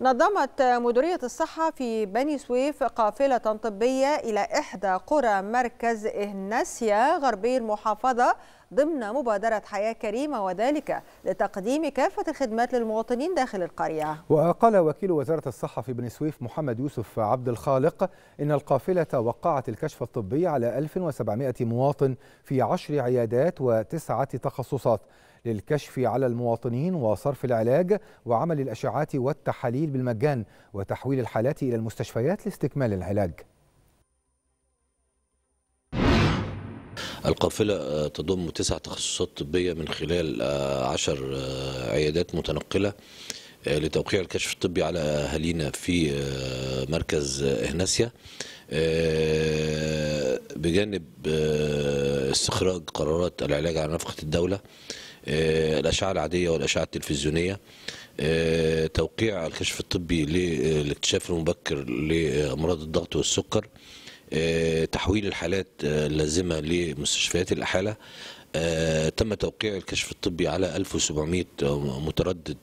نظمت مديرية الصحة في بني سويف قافلة طبية إلى إحدى قرى مركز إهناسيا غربي المحافظة ضمن مبادرة حياة كريمة وذلك لتقديم كافة الخدمات للمواطنين داخل القرية وقال وكيل وزارة الصحة في بني سويف محمد يوسف عبد الخالق إن القافلة وقعت الكشف الطبي على 1700 مواطن في 10 عيادات وتسعة تخصصات للكشف على المواطنين وصرف العلاج وعمل الأشعات والتحاليل بالمجان وتحويل الحالات إلى المستشفيات لاستكمال العلاج القافلة آه، تضم تسع تخصصات طبية من خلال آه، عشر آه، عيادات متنقلة لتوقيع الكشف الطبي على أهالينا في مركز إهناسيا بجانب آه، استخراج قرارات العلاج على نفقة الدولة آه، الأشعة العادية والأشعة التلفزيونية آه، توقيع الكشف الطبي للاكتشاف المبكر لأمراض الضغط والسكر تحويل الحالات اللازمة لمستشفيات الأحالة تم توقيع الكشف الطبي على 1700 متردد